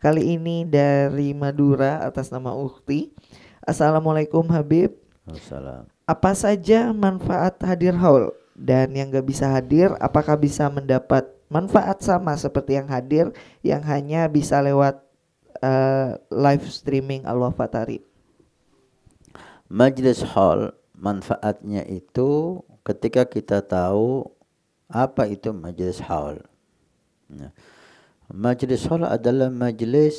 Kali ini dari Madura atas nama Ukti. Assalamualaikum Habib. Assalam. Apa saja manfaat hadir haul dan yang gak bisa hadir apakah bisa mendapat manfaat sama seperti yang hadir yang hanya bisa lewat uh, live streaming al Fatari? Majlis haul manfaatnya itu ketika kita tahu apa itu majlis haul. Nah, Majlis solat adalah majlis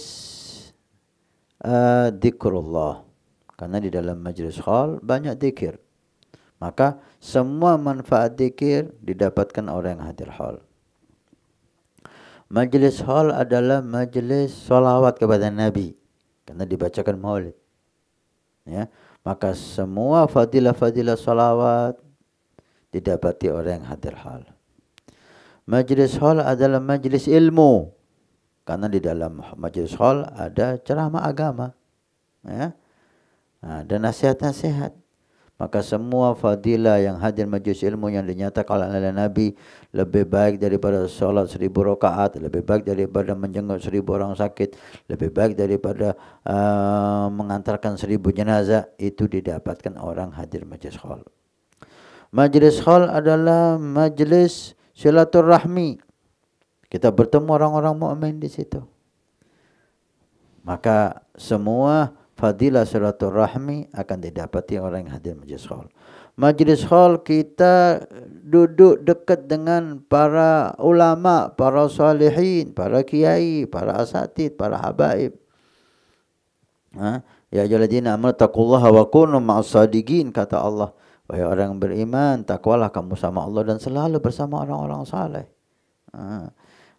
uh, eh, zikrullah. Karena di dalam majlis khal banyak dikir. Maka semua manfaat dikir didapatkan orang yang hadir khal. Majlis khal adalah majlis salawat kepada Nabi. Karena dibacakan maulid. Ya. Maka semua fadilah-fadilah salawat didapati orang yang hadir khal. Majlis khal adalah majlis ilmu. Karena di dalam majlis hall ada ceramah agama. Ya. Ada ha, nasihat-nasihat. Maka semua fadilah yang hadir majlis ilmu yang dinyatakan oleh Nabi lebih baik daripada sholat seribu rakaat, lebih baik daripada menjenguk seribu orang sakit, lebih baik daripada uh, mengantarkan seribu jenazah itu didapatkan orang hadir majlis hall. Majlis hall adalah majlis silaturahmi. Kita bertemu orang-orang mukmin di situ. Maka semua fadilah salatul rahmi akan didapati orang yang hadir majlis khol. Majlis khol kita duduk dekat dengan para ulama, para salihin, para kiai, para asatid, para habaib. Ha? Ya jaladina amal taqullaha wa kunu ma'asadigin kata Allah. Wahai orang beriman, takwalah kamu sama Allah dan selalu bersama orang-orang saleh. Ha?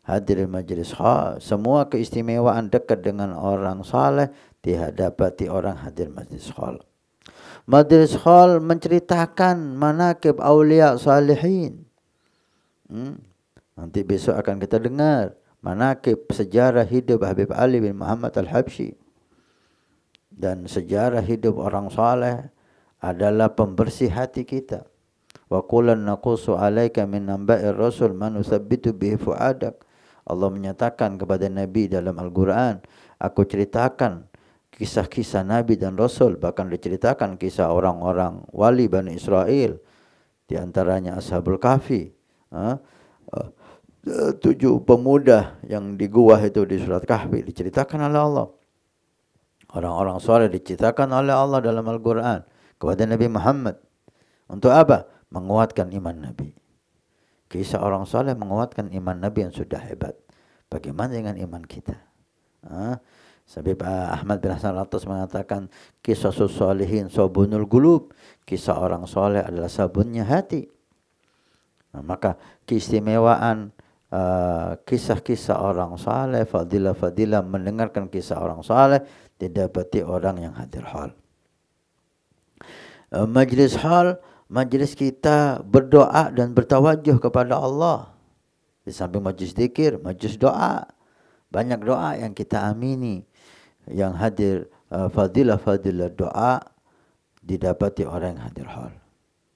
hadir majlis khas. Semua keistimewaan dekat dengan orang saleh dihadapati orang hadir majlis khas. Majlis khas menceritakan manakib awliya salihin. Hmm? Nanti besok akan kita dengar manakib sejarah hidup Habib Ali bin Muhammad al Habsyi Dan sejarah hidup orang saleh adalah pembersih hati kita. Wa qulan naqusu alaika min nambai rasul man usabbitu bihi fuadak. Allah menyatakan kepada Nabi dalam Al-Quran, aku ceritakan kisah-kisah Nabi dan Rasul, bahkan diceritakan kisah orang-orang wali Bani Israel, di antaranya Ashabul Kahfi, eh, tujuh pemuda yang di gua itu di surat Kahfi, diceritakan oleh Allah. Orang-orang soleh diceritakan oleh Allah dalam Al-Quran kepada Nabi Muhammad. Untuk apa? Menguatkan iman Nabi. Kisah orang soleh menguatkan iman Nabi yang sudah hebat. Bagaimana dengan iman kita? Hah? Sabib ah, Ahmad bin Hasan Latus mengatakan kisah solehin sabunul gulub. Kisah orang soleh adalah sabunnya hati. Nah, maka keistimewaan ah, kisah-kisah uh, orang soleh fadilah-fadilah mendengarkan kisah orang soleh, didapati orang yang hadir hal. Uh, majlis hal majelis kita berdoa dan bertawajuh kepada Allah. Di samping majlis dikir, majlis doa. Banyak doa yang kita amini. Yang hadir eh, fadilah-fadilah uh, doa didapati orang yang hadir hal.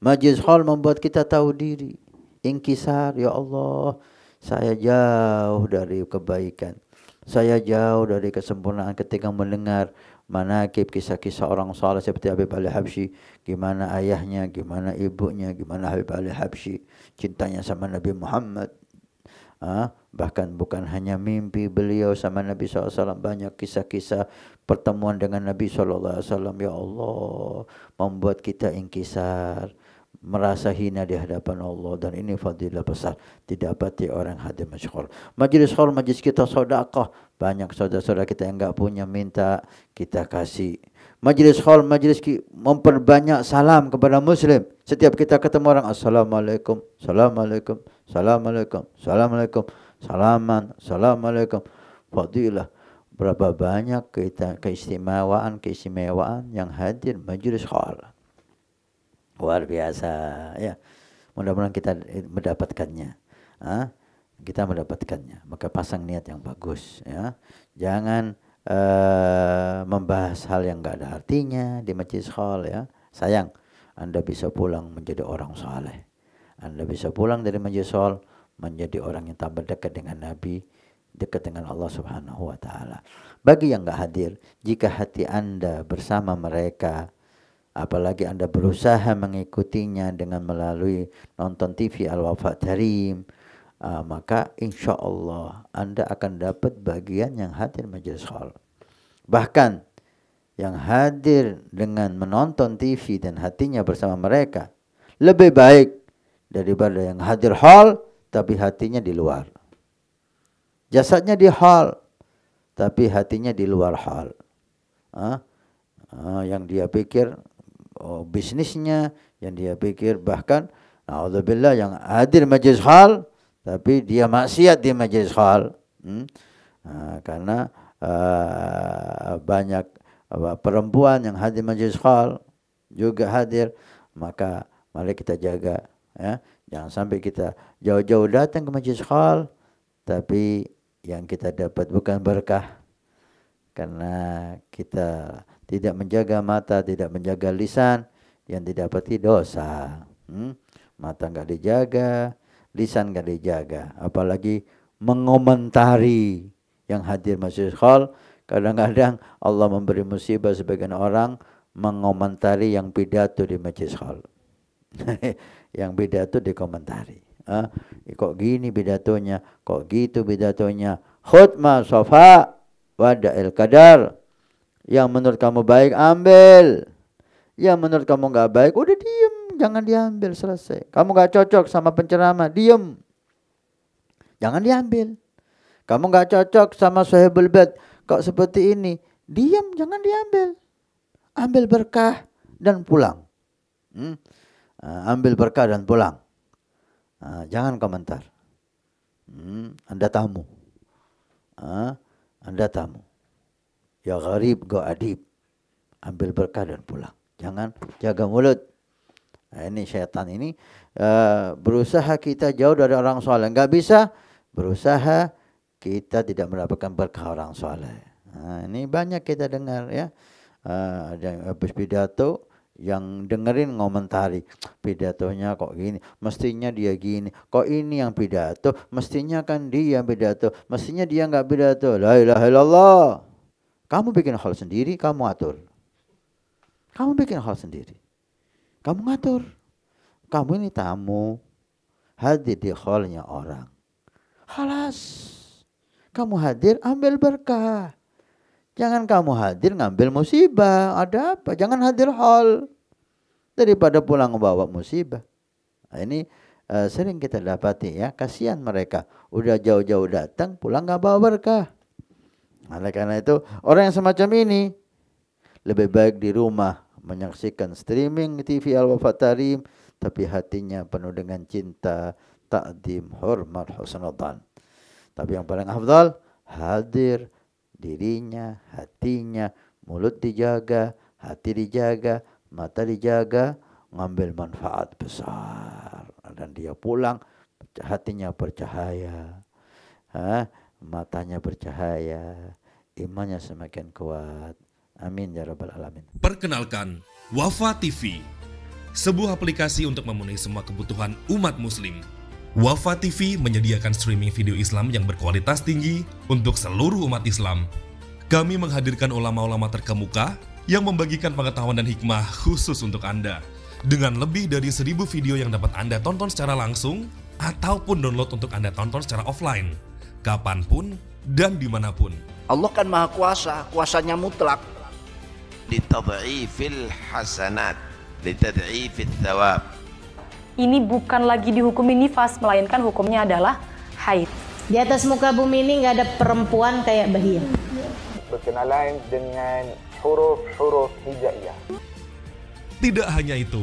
Majelis hal membuat kita tahu diri. Ingkisar, ya Allah, saya jauh dari kebaikan. Saya jauh dari kesempurnaan ketika mendengar mana manakib kisah-kisah orang saleh seperti Habib Ali Habsyi, gimana ayahnya, gimana ibunya, gimana Habib Ali Habsyi cintanya sama Nabi Muhammad. Ha? bahkan bukan hanya mimpi beliau sama Nabi SAW banyak kisah-kisah pertemuan dengan Nabi SAW ya Allah membuat kita ingkisar merasa hina di hadapan Allah dan ini fadilah besar didapati orang hadir masyhur. Majlis khol majlis kita sedekah banyak saudara-saudara kita yang enggak punya minta kita kasih. Majlis khol majlis memperbanyak salam kepada muslim. Setiap kita ketemu orang assalamualaikum, assalamualaikum, assalamualaikum, assalamualaikum, salaman, assalamualaikum. Fadilah berapa banyak kita keistimewaan keistimewaan yang hadir majlis khol. luar biasa ya mudah-mudahan kita eh, mendapatkannya ah kita mendapatkannya maka pasang niat yang bagus ya jangan uh, membahas hal yang nggak ada artinya di masjid hall ya sayang anda bisa pulang menjadi orang saleh anda bisa pulang dari majelis hall menjadi orang yang tambah dekat dengan Nabi dekat dengan Allah Subhanahu wa taala. Bagi yang enggak hadir, jika hati Anda bersama mereka apalagi Anda berusaha mengikutinya dengan melalui nonton TV Al-Wafa Tarim, uh, ah, maka insya Allah Anda akan dapat bagian yang hadir majelis khol. Bahkan yang hadir dengan menonton TV dan hatinya bersama mereka lebih baik daripada yang hadir hall tapi hatinya di luar. Jasadnya di hall tapi hatinya di luar hall. Uh, uh, yang dia pikir oh, bisnisnya yang dia pikir bahkan naudzubillah yang hadir majelis hal tapi dia maksiat di majelis hal hmm? nah, karena uh, banyak eh, perempuan yang hadir majelis hal juga hadir maka mari kita jaga ya jangan sampai kita jauh-jauh datang ke majelis hal tapi yang kita dapat bukan berkah karena kita tidak menjaga mata, tidak menjaga lisan yang didapati dosa. Hmm? Mata nggak dijaga, lisan nggak dijaga, apalagi mengomentari yang hadir masjid khol. Kadang-kadang Allah memberi musibah sebagian orang mengomentari yang pidato di masjid khol. yang pidato dikomentari. Ah, kok gini pidatonya, kok gitu pidatonya. khutma sofa Wada'il kadar. Yang menurut kamu baik ambil. Yang menurut kamu nggak baik udah diem. Jangan diambil selesai. Kamu nggak cocok sama penceramah. Diem. Jangan diambil. Kamu nggak cocok sama sohibul bed. Kok seperti ini? diem, jangan diambil. Ambil berkah dan pulang. Hmm? Uh, ambil berkah dan pulang. Uh, jangan komentar. Hmm, anda tamu. Uh, anda tamu. Ya gharib, go adib. Ambil berkah dan pulang. Jangan jaga mulut. Ini syaitan ini. Uh, berusaha kita jauh dari orang soleh. Enggak bisa. Berusaha kita tidak mendapatkan berkah orang soleh. Nah, ini banyak kita dengar ya. Uh, ada habis pidato. yang dengerin ngomentari pidatonya kok gini mestinya dia gini kok ini yang pidato mestinya kan dia pidato mestinya dia nggak pidato la ilaha illallah kamu bikin hal sendiri kamu atur kamu bikin hal sendiri kamu ngatur kamu ini tamu hadir di hallnya orang halas kamu hadir ambil berkah Jangan kamu hadir ngambil musibah. Ada apa? Jangan hadir hall daripada pulang bawa musibah. Nah, ini uh, sering kita dapati ya. Kasihan mereka. Udah jauh-jauh datang pulang nggak bawa berkah. Nah, oleh karena itu orang yang semacam ini lebih baik di rumah menyaksikan streaming TV Al-Wafat Tarim tapi hatinya penuh dengan cinta, takdim, hormat, husnudan. Tapi yang paling afdal hadir dirinya, hatinya, mulut dijaga, hati dijaga, mata dijaga, ngambil manfaat besar. Dan dia pulang, hatinya bercahaya, ha? matanya bercahaya, imannya semakin kuat. Amin ya rabbal alamin. Perkenalkan, Wafa TV, sebuah aplikasi untuk memenuhi semua kebutuhan umat muslim Wafa TV menyediakan streaming video Islam yang berkualitas tinggi untuk seluruh umat Islam. Kami menghadirkan ulama-ulama terkemuka yang membagikan pengetahuan dan hikmah khusus untuk Anda. Dengan lebih dari seribu video yang dapat Anda tonton secara langsung ataupun download untuk Anda tonton secara offline, kapanpun dan dimanapun. Allah kan maha kuasa, kuasanya mutlak. fil hasanat, fil thawab ini bukan lagi dihukumi nifas, melainkan hukumnya adalah haid. Di atas muka bumi ini nggak ada perempuan kayak Bahia. Berkenalan dengan huruf-huruf hijaiyah. Tidak hanya itu,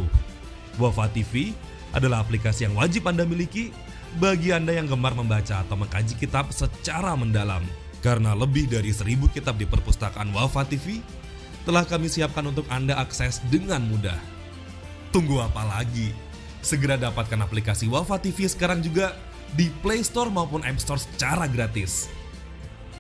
Wafa TV adalah aplikasi yang wajib Anda miliki bagi Anda yang gemar membaca atau mengkaji kitab secara mendalam. Karena lebih dari seribu kitab di perpustakaan Wafa TV telah kami siapkan untuk Anda akses dengan mudah. Tunggu apa lagi? Segera dapatkan aplikasi Wafa TV sekarang juga di Play Store maupun App Store secara gratis.